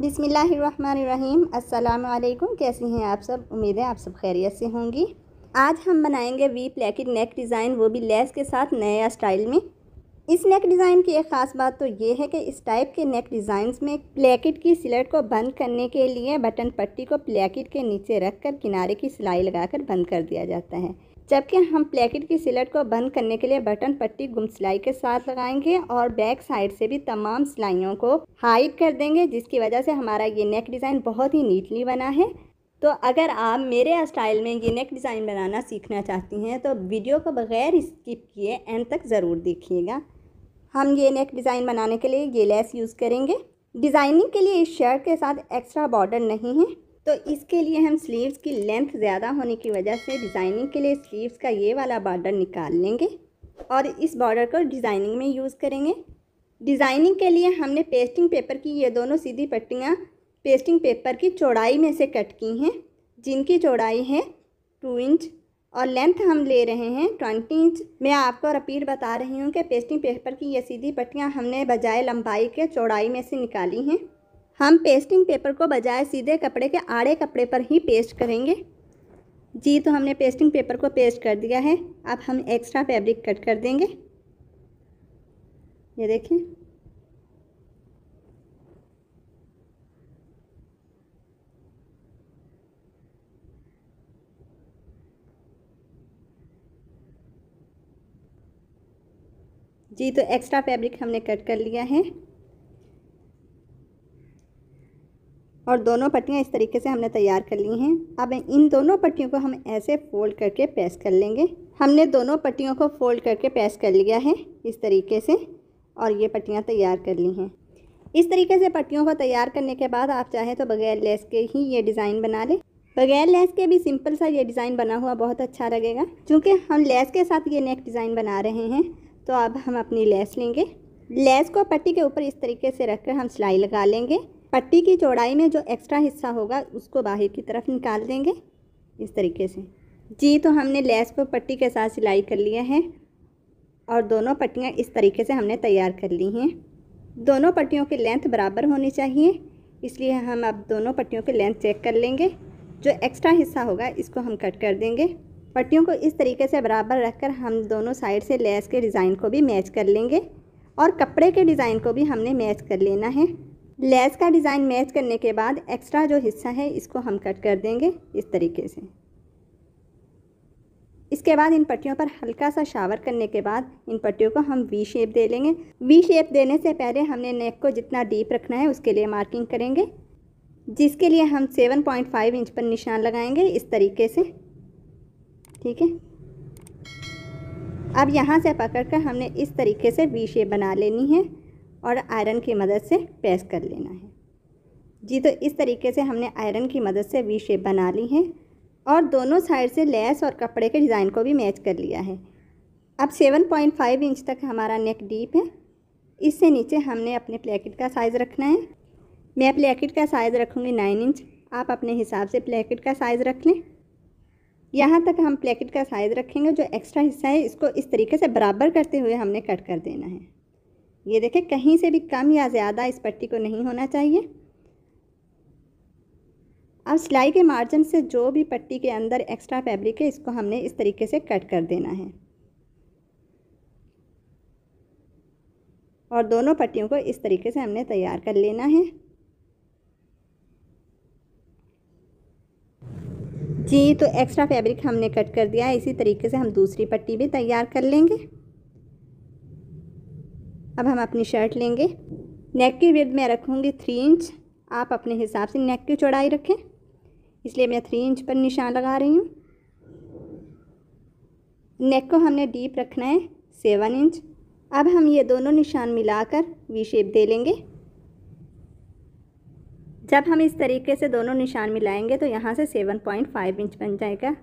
बिसमीम् अल्लाम कैसी हैं आप सब उम्मीद है आप सब खैरियत से होंगी आज हम बनाएंगे वी प्लेकेट नेक डिज़ाइन वो भी लेस के साथ नया स्टाइल में इस नेक डिज़ाइन की एक ख़ास बात तो ये है कि इस टाइप के नेक डिज़ाइंस में प्लेकेट की सिलट को बंद करने के लिए बटन पट्टी को प्लेकेट के नीचे रख कर किनारे की सिलाई लगा बंद कर दिया जाता है जबकि हम प्लेकेट की सिलट को बंद करने के लिए बटन पट्टी गुम सिलाई के साथ लगाएंगे और बैक साइड से भी तमाम सिलाइयों को हाइड कर देंगे जिसकी वजह से हमारा ये नेक डिज़ाइन बहुत ही नीटली बना है तो अगर आप मेरे स्टाइल में ये नेक डिज़ाइन बनाना सीखना चाहती हैं तो वीडियो को बग़ैर स्किप किए एंड तक ज़रूर देखिएगा हम ये नेक डिज़ाइन बनाने के लिए ये लेस यूज़ करेंगे डिज़ाइनिंग के लिए इस शर्ट के साथ एक्स्ट्रा बॉर्डर नहीं है तो इसके लिए हम स्लीव्स की लेंथ ज़्यादा होने की वजह से डिज़ाइनिंग के लिए स्लीव्स का ये वाला बॉर्डर निकाल लेंगे और इस बॉर्डर को डिज़ाइनिंग में यूज़ करेंगे डिज़ाइनिंग के लिए हमने पेस्टिंग पेपर की ये दोनों सीधी पट्टियाँ पेस्टिंग पेपर की चौड़ाई में से कट की हैं जिनकी चौड़ाई है टू इंच और लेंथ हम ले रहे हैं ट्वेंटी इंच मैं आपको रपीट बता रही हूँ कि पेस्टिंग पेपर की ये सीधी पट्टियाँ हमने बजाय लंबाई के चौड़ाई में से निकाली हैं हम पेस्टिंग पेपर को बजाय सीधे कपड़े के आड़े कपड़े पर ही पेस्ट करेंगे जी तो हमने पेस्टिंग पेपर को पेस्ट कर दिया है अब हम एक्स्ट्रा फैब्रिक कट कर देंगे ये देखें जी तो एक्स्ट्रा फैब्रिक हमने कट कर लिया है और दोनों पट्टियाँ इस तरीके से हमने तैयार कर ली हैं अब इन दोनों पट्टियों को हम ऐसे फोल्ड करके प्रेस कर लेंगे हमने दोनों पट्टियों को फोल्ड करके प्रेस कर लिया है इस तरीके से और ये पट्टियाँ तैयार कर ली हैं इस तरीके से पट्टियों को तैयार करने के बाद आप चाहें तो बगैर लेस के ही ये डिज़ाइन बना लें बगैर लेस के भी सिंपल सा ये डिज़ाइन बना हुआ बहुत अच्छा लगेगा क्योंकि हम लेस के साथ ये नेक डिज़ाइन बना रहे हैं तो अब हम अपनी लेस लेंगे लेस को पट्टी के ऊपर इस तरीके से रखकर हम सिलाई लगा लेंगे पट्टी की चौड़ाई में जो एक्स्ट्रा हिस्सा होगा उसको बाहर की तरफ निकाल देंगे इस तरीके से जी तो हमने लेस को पट्टी के साथ सिलाई कर लिया है और दोनों पट्टियाँ इस तरीके से हमने तैयार कर ली हैं दोनों पट्टियों की लेंथ बराबर होनी चाहिए इसलिए हम अब दोनों पट्टियों की लेंथ चेक कर लेंगे जो एक्स्ट्रा हिस्सा होगा इसको हम कट कर देंगे पट्टियों को इस तरीके से बराबर रखकर हम दोनों साइड से लेस के डिज़ाइन को भी मैच कर लेंगे और कपड़े के डिज़ाइन को भी हमने मैच कर लेना है लेस का डिज़ाइन मैच करने के बाद एक्स्ट्रा जो हिस्सा है इसको हम कट कर देंगे इस तरीके से इसके बाद इन पट्टियों पर हल्का सा शावर करने के बाद इन पट्टियों को हम वी शेप दे लेंगे वी शेप देने से पहले हमने नेक को जितना डीप रखना है उसके लिए मार्किंग करेंगे जिसके लिए हम 7.5 इंच पर निशान लगाएंगे इस तरीके से ठीक है अब यहाँ से पकड़कर हमने इस तरीके से वी शेप बना लेनी है और आयरन की मदद से प्रेस कर लेना है जी तो इस तरीके से हमने आयरन की मदद से वी शेप बना ली है और दोनों साइड से लेस और कपड़े के डिज़ाइन को भी मैच कर लिया है अब 7.5 इंच तक हमारा नेक डीप है इससे नीचे हमने अपने प्लेकेट का साइज़ रखना है मैं प्लेकेट का साइज़ रखूँगी नाइन इंच आप अपने हिसाब से प्लेकेट का साइज़ रख लें यहाँ तक हम प्लेकेट का साइज़ रखेंगे जो एक्स्ट्रा हिस्सा है इसको इस तरीके से बराबर करते हुए हमने कट कर देना है ये देखें कहीं से भी कम या ज़्यादा इस पट्टी को नहीं होना चाहिए अब सिलाई के मार्जिन से जो भी पट्टी के अंदर एक्स्ट्रा फैब्रिक है इसको हमने इस तरीके से कट कर देना है और दोनों पट्टियों को इस तरीके से हमने तैयार कर लेना है जी तो एक्स्ट्रा फैब्रिक हमने कट कर दिया है इसी तरीके से हम दूसरी पट्टी भी तैयार कर लेंगे अब हम अपनी शर्ट लेंगे नेक की विद मैं रखूँगी थ्री इंच आप अपने हिसाब से नेक की चौड़ाई रखें इसलिए मैं थ्री इंच पर निशान लगा रही हूँ नेक को हमने डीप रखना है सेवन इंच अब हम ये दोनों निशान मिलाकर वी शेप दे लेंगे जब हम इस तरीके से दोनों निशान मिलाएंगे तो यहाँ से सेवन पॉइंट फाइव इंच बन जाएगा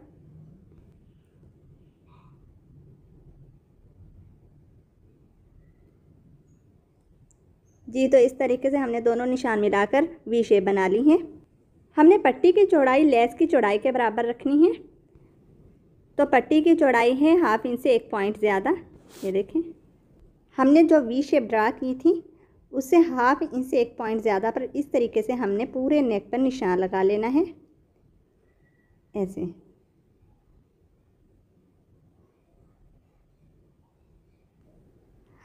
जी तो इस तरीके से हमने दोनों निशान मिलाकर वी शेप बना ली है हमने पट्टी की चौड़ाई लेस की चौड़ाई के बराबर रखनी है तो पट्टी की चौड़ाई है हाफ इंच से एक पॉइंट ज़्यादा ये देखें हमने जो वी शेप ड्रा की थी उससे हाफ इंच से एक पॉइंट ज़्यादा पर इस तरीके से हमने पूरे नेक पर निशान लगा लेना है ऐसे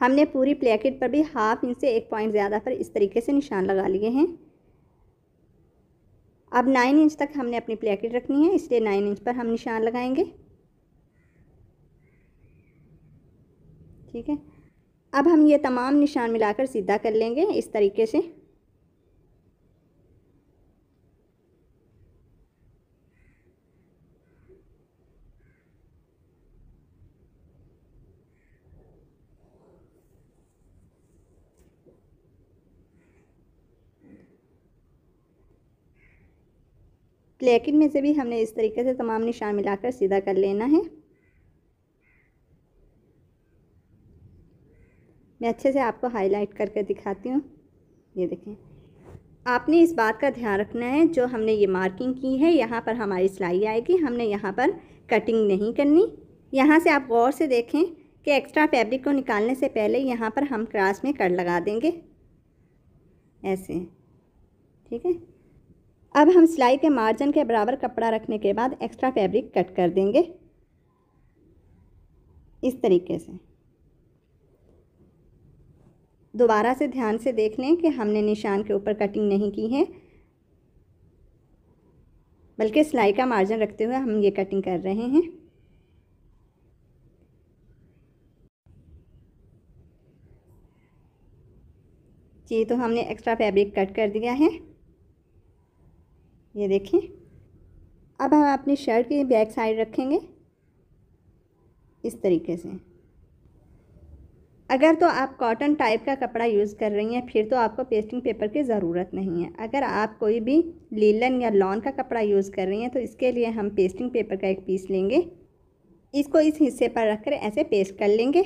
हमने पूरी प्लेकेट पर भी हाफ इंच से एक पॉइंट ज़्यादा पर इस तरीके से निशान लगा लिए हैं अब नाइन इंच तक हमने अपनी प्लेकेट रखनी है इसलिए नाइन इंच पर हम निशान लगाएंगे ठीक है अब हम ये तमाम निशान मिलाकर सीधा कर लेंगे इस तरीके से प्लेकिन में से भी हमने इस तरीके से तमाम निशान मिलाकर सीधा कर लेना है मैं अच्छे से आपको हाईलाइट करके दिखाती हूँ ये देखें आपने इस बात का ध्यान रखना है जो हमने ये मार्किंग की है यहाँ पर हमारी सिलाई आएगी हमने यहाँ पर कटिंग नहीं करनी यहाँ से आप गौर से देखें कि एक्स्ट्रा फैब्रिक को निकालने से पहले यहाँ पर हम क्रास में कट लगा देंगे ऐसे ठीक है अब हम सिलाई के मार्जिन के बराबर कपड़ा रखने के बाद एक्स्ट्रा फैब्रिक कट कर देंगे इस तरीके से दोबारा से ध्यान से देख लें कि हमने निशान के ऊपर कटिंग नहीं की है बल्कि सिलाई का मार्जिन रखते हुए हम ये कटिंग कर रहे हैं जी तो हमने एक्स्ट्रा फैब्रिक कट कर दिया है ये देखें अब हम अपनी शर्ट की बैक साइड रखेंगे इस तरीके से अगर तो आप कॉटन टाइप का कपड़ा यूज़ कर रही हैं फिर तो आपको पेस्टिंग पेपर की ज़रूरत नहीं है अगर आप कोई भी लीलन या लॉन का कपड़ा यूज़ कर रही हैं तो इसके लिए हम पेस्टिंग पेपर का एक पीस लेंगे इसको इस हिस्से पर रखकर ऐसे पेस्ट कर लेंगे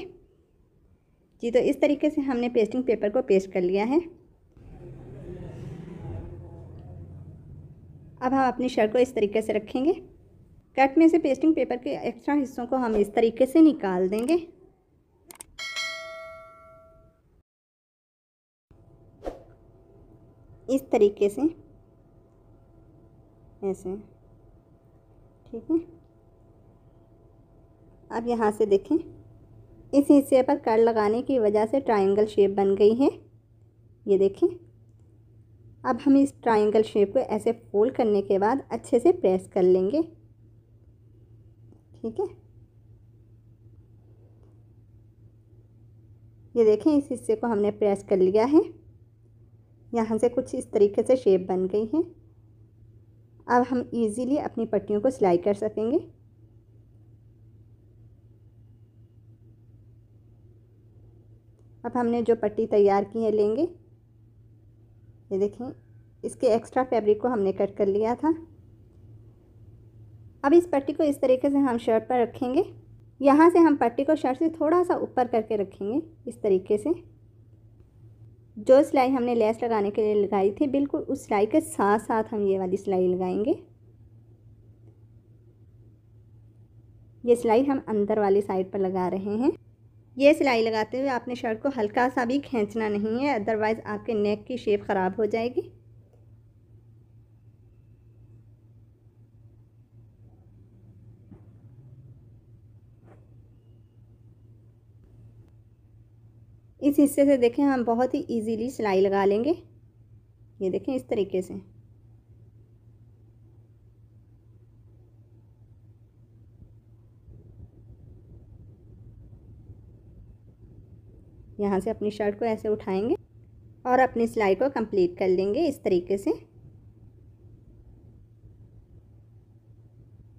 जी तो इस तरीके से हमने पेस्टिंग पेपर को पेस्ट कर लिया है अब हम अपनी शर्ट को इस तरीके से रखेंगे कट में से पेस्टिंग पेपर के एक्स्ट्रा हिस्सों को हम इस तरीके से निकाल देंगे इस तरीके से ऐसे ठीक है अब यहाँ से देखें इस हिस्से पर कर लगाने की वजह से ट्रायंगल शेप बन गई है ये देखें अब हम इस ट्रायंगल शेप को ऐसे फोल्ड करने के बाद अच्छे से प्रेस कर लेंगे ठीक है ये देखें इस हिस्से को हमने प्रेस कर लिया है यहाँ से कुछ इस तरीके से शेप बन गई है अब हम इजीली अपनी पट्टियों को सिलाई कर सकेंगे अब हमने जो पट्टी तैयार की है लेंगे ये देखें इसके एक्स्ट्रा फैब्रिक को हमने कट कर लिया था अब इस पट्टी को इस तरीके से हम शर्ट पर रखेंगे यहाँ से हम पट्टी को शर्ट से थोड़ा सा ऊपर करके रखेंगे इस तरीके से जो सिलाई हमने लेस लगाने के लिए लगाई थी बिल्कुल उस सिलाई के साथ साथ हम ये वाली सिलाई लगाएंगे ये सिलाई हम अंदर वाली साइड पर लगा रहे हैं ये सिलाई लगाते हुए आपने शर्ट को हल्का सा भी खींचना नहीं है अदरवाइज़ आपके नेक की शेप ख़राब हो जाएगी इस हिस्से से देखें हम बहुत ही इजीली सिलाई लगा लेंगे ये देखें इस तरीके से यहाँ से अपनी शर्ट को ऐसे उठाएंगे और अपनी सिलाई को कंप्लीट कर लेंगे इस तरीके से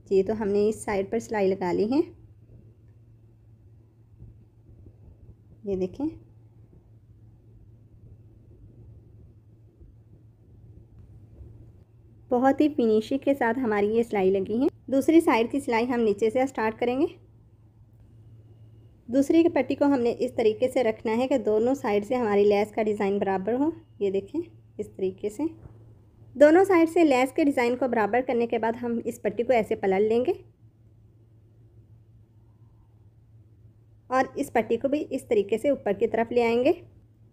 जी तो हमने इस साइड पर सिलाई लगा ली है ये देखें बहुत ही फिनिशिंग के साथ हमारी ये सिलाई लगी है दूसरी साइड की सिलाई हम नीचे से स्टार्ट करेंगे दूसरी की पट्टी को हमने इस तरीके से रखना है कि दोनों साइड से हमारी लैस का डिज़ाइन बराबर हो ये देखें इस तरीके से दोनों साइड से लैस के डिज़ाइन को बराबर करने के बाद हम इस पट्टी को ऐसे पलट लेंगे और इस पट्टी को भी इस तरीके से ऊपर की तरफ ले आएंगे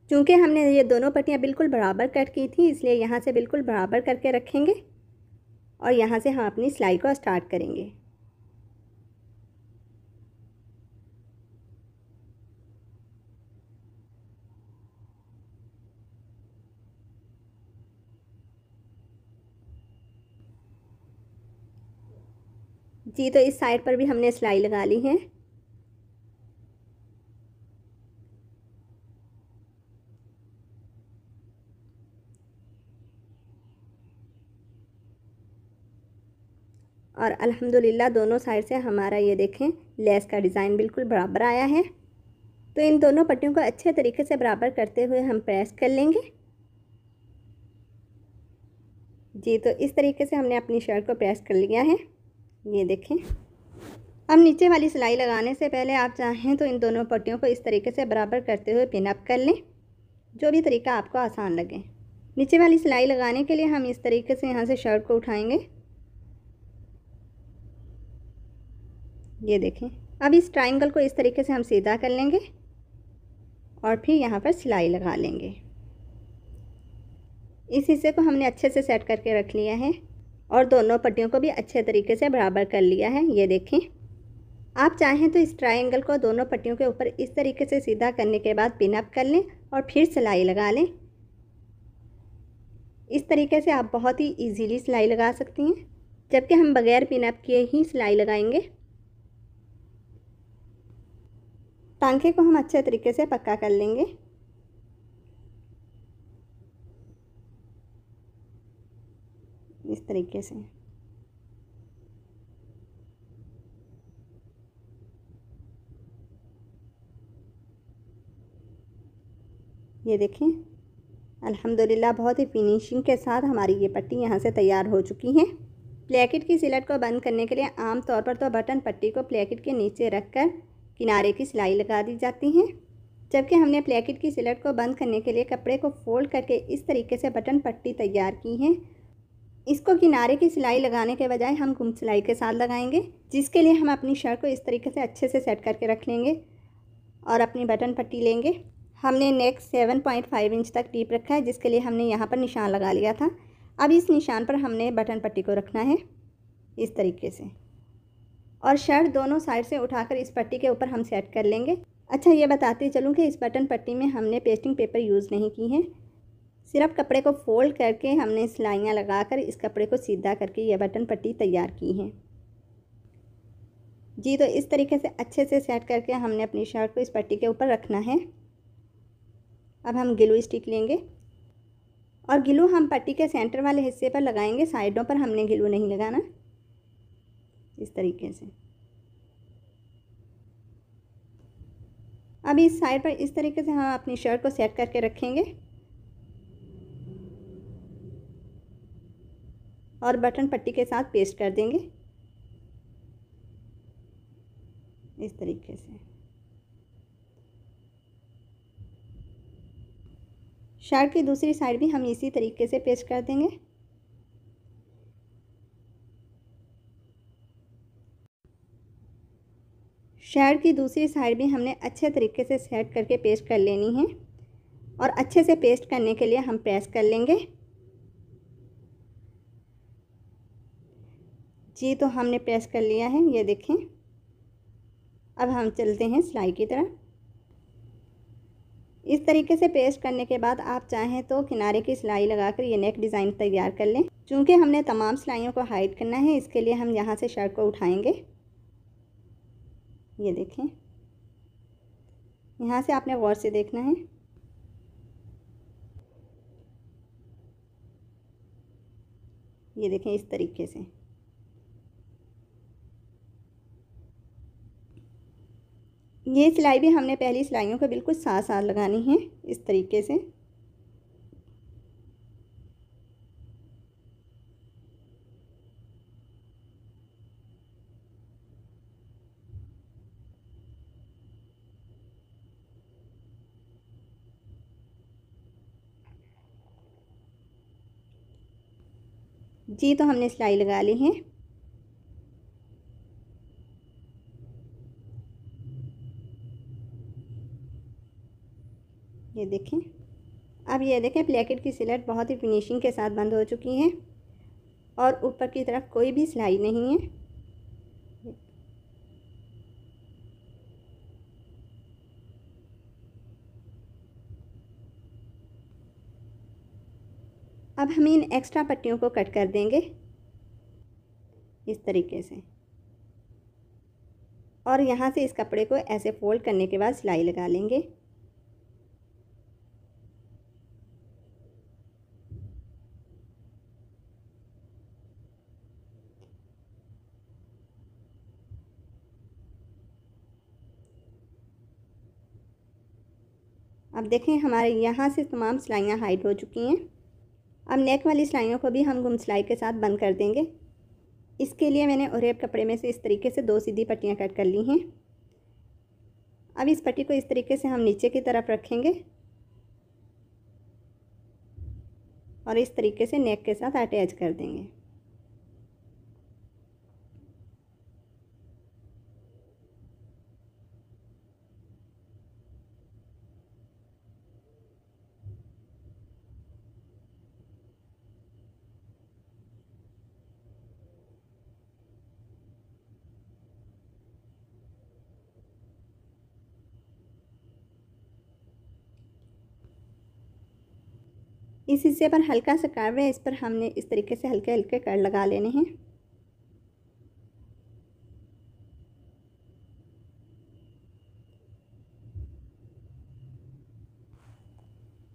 चूँकि हमने ये दोनों पट्टियाँ बिल्कुल बराबर कट की थी इसलिए यहाँ से बिल्कुल बराबर करके रखेंगे और यहाँ से हम अपनी सिलाई को स्टार्ट करेंगे जी तो इस साइड पर भी हमने सिलाई लगा ली है और अल्हम्दुलिल्लाह दोनों साइड से हमारा ये देखें लेस का डिज़ाइन बिल्कुल बराबर आया है तो इन दोनों पट्टियों को अच्छे तरीके से बराबर करते हुए हम प्रेस कर लेंगे जी तो इस तरीके से हमने अपनी शर्ट को प्रेस कर लिया है ये देखें अब नीचे वाली सिलाई लगाने से पहले आप चाहें तो इन दोनों पट्टियों को इस तरीके से बराबर करते हुए पिनअप कर लें जो भी तरीका आपको आसान लगे नीचे वाली सिलाई लगाने के लिए हम इस तरीके से यहाँ से शर्ट को उठाएंगे ये देखें अब इस ट्राइंगल को इस तरीके से हम सीधा कर लेंगे और फिर यहाँ पर सिलाई लगा लेंगे इस हिस्से को हमने अच्छे से सेट करके रख लिया है और दोनों पट्टियों को भी अच्छे तरीके से बराबर कर लिया है ये देखें आप चाहें तो इस ट्रायंगल को दोनों पट्टियों के ऊपर इस तरीके से सीधा करने के बाद पिनअप कर लें और फिर सिलाई लगा लें इस तरीके से आप बहुत ही इजीली सिलाई लगा सकती हैं जबकि हम बगैर पिनअप किए ही सिलाई लगाएंगे टांके को हम अच्छे तरीके से पक्का कर लेंगे तरीके से ये देखें अल्हम्दुलिल्लाह बहुत ही फिनिशिंग के साथ हमारी ये पट्टी यहाँ से तैयार हो चुकी है प्लेकेट की सिलट को बंद करने के लिए आम तौर पर तो बटन पट्टी को प्लेकेट के नीचे रखकर किनारे की सिलाई लगा दी जाती है जबकि हमने प्लेकेट की सिलट को बंद करने के लिए कपड़े को फोल्ड करके इस तरीके से बटन पट्टी तैयार की है इसको किनारे की सिलाई लगाने के बजाय हम गुम सिलाई के साथ लगाएंगे जिसके लिए हम अपनी शर्ट को इस तरीके से अच्छे से सेट करके रख लेंगे और अपनी बटन पट्टी लेंगे हमने neck seven point five inch तक डीप रखा है जिसके लिए हमने यहाँ पर निशान लगा लिया था अब इस निशान पर हमने बटन पट्टी को रखना है इस तरीके से और शर्ट दोनों साइड से उठाकर इस पट्टी के ऊपर हम सेट कर लेंगे अच्छा ये बताते चलूँ कि इस बटन पट्टी में हमने पेस्टिंग पेपर यूज़ नहीं की है सिर्फ कपड़े को फोल्ड करके हमने सिलाइयाँ लगाकर इस कपड़े को सीधा करके ये बटन पट्टी तैयार की है जी तो इस तरीके से अच्छे से सेट करके हमने अपनी शर्ट को इस पट्टी के ऊपर रखना है अब हम गिलू स्टिक लेंगे और गिलू हम पट्टी के सेंटर वाले हिस्से पर लगाएंगे साइडों पर हमने गिलू नहीं लगाना इस तरीके से अब इस साइड पर इस तरीके से हम अपनी शर्ट को सेट करके रखेंगे और बटन पट्टी के साथ पेस्ट कर देंगे इस तरीके से शर्ट की दूसरी साइड भी हम इसी तरीके से पेस्ट कर देंगे शर्ट की दूसरी साइड भी हमने अच्छे तरीके से सेट करके पेस्ट कर लेनी है और अच्छे से पेस्ट करने के लिए हम प्रेस कर लेंगे जी तो हमने प्रेस कर लिया है ये देखें अब हम चलते हैं सिलाई की तरफ इस तरीके से पेस्ट करने के बाद आप चाहें तो किनारे की सिलाई लगाकर ये नेक डिज़ाइन तैयार कर लें चूँकि हमने तमाम सिलाइयों को हाइड करना है इसके लिए हम यहाँ से शर्ट को उठाएंगे ये देखें यहाँ से आपने गौर से देखना है ये देखें इस तरीके से ये सिलाई भी हमने पहली सिलाइयों को बिल्कुल साथ साथ लगानी है इस तरीके से जी तो हमने सिलाई लगा ली है ये देखें अब ये देखें प्लेकेट की सिलट बहुत ही फिनिशिंग के साथ बंद हो चुकी है और ऊपर की तरफ कोई भी सिलाई नहीं है अब हम इन एक्स्ट्रा पट्टियों को कट कर देंगे इस तरीके से और यहाँ से इस कपड़े को ऐसे फोल्ड करने के बाद सिलाई लगा लेंगे अब देखें हमारे यहाँ से तमाम सिलाइयाँ हाइड हो चुकी हैं अब नेक वाली सिलाइयों को भी हम गुम सिलाई के साथ बंद कर देंगे इसके लिए मैंने उरेब कपड़े में से इस तरीके से दो सीधी पट्टियाँ कट कर ली हैं अब इस पट्टी को इस तरीके से हम नीचे की तरफ रखेंगे और इस तरीके से नेक के साथ अटैच कर देंगे इस हिस्से पर हल्का सा रहे हैं इस पर हमने इस तरीके से हल्के हल्के कर लगा लेने हैं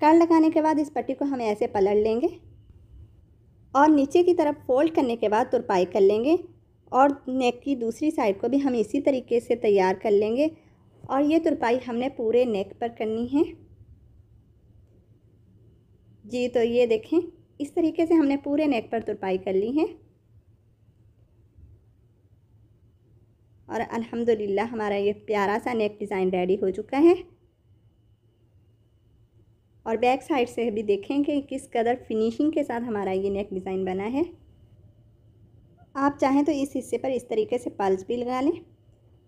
कर लगाने के बाद इस पट्टी को हम ऐसे पलट लेंगे और नीचे की तरफ फोल्ड करने के बाद तुरपाई कर लेंगे और नेक की दूसरी साइड को भी हम इसी तरीके से तैयार कर लेंगे और ये तुरपाई हमने पूरे नेक पर करनी है जी तो ये देखें इस तरीके से हमने पूरे नेक पर तुरपाई कर ली है और अल्हम्दुलिल्लाह हमारा ये प्यारा सा नेक डिज़ाइन रेडी हो चुका है और बैक साइड से भी देखें कि किस कदर फिनिशिंग के साथ हमारा ये नेक डिज़ाइन बना है आप चाहें तो इस हिस्से पर इस तरीके से पल्स भी लगा लें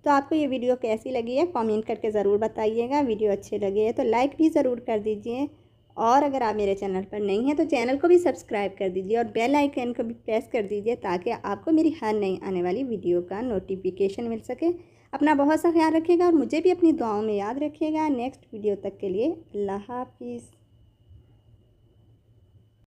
तो आपको ये वीडियो कैसी लगी है कमेंट करके ज़रूर बताइएगा वीडियो अच्छी लगी है तो लाइक भी ज़रूर कर दीजिए और अगर आप मेरे चैनल पर नहीं हैं तो चैनल को भी सब्सक्राइब कर दीजिए और बेल आइकन को भी प्रेस कर दीजिए ताकि आपको मेरी हर नई आने वाली वीडियो का नोटिफिकेशन मिल सके अपना बहुत सा ख्याल रखिएगा और मुझे भी अपनी दुआओं में याद रखिएगा नेक्स्ट वीडियो तक के लिए अल्लाह हाफिज़